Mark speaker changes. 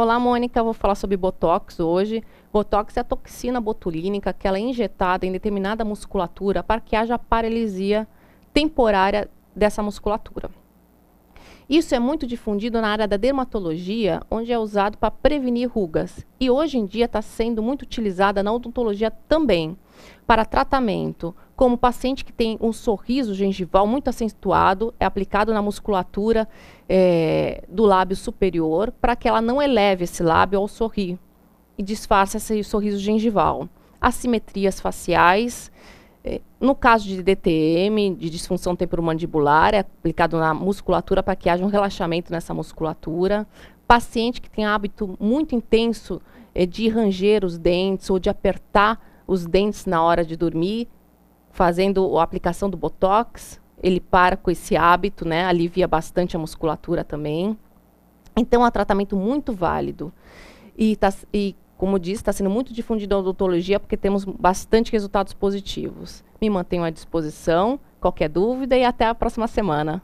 Speaker 1: Olá, Mônica. Eu vou falar sobre Botox hoje. Botox é a toxina botulínica que ela é injetada em determinada musculatura para que haja paralisia temporária dessa musculatura. Isso é muito difundido na área da dermatologia, onde é usado para prevenir rugas. E hoje em dia está sendo muito utilizada na odontologia também, para tratamento, como paciente que tem um sorriso gengival muito acentuado, é aplicado na musculatura é, do lábio superior, para que ela não eleve esse lábio ao sorrir e disfarce esse sorriso gengival. Assimetrias faciais é, no caso de DTM, de disfunção temporomandibular, é aplicado na musculatura para que haja um relaxamento nessa musculatura. Paciente que tem hábito muito intenso é, de ranger os dentes ou de apertar os dentes na hora de dormir, fazendo a aplicação do Botox, ele para com esse hábito, né? alivia bastante a musculatura também. Então, é um tratamento muito válido. E, tá, e como disse, está sendo muito difundida a odontologia porque temos bastante resultados positivos. Me mantenho à disposição, qualquer dúvida e até a próxima semana.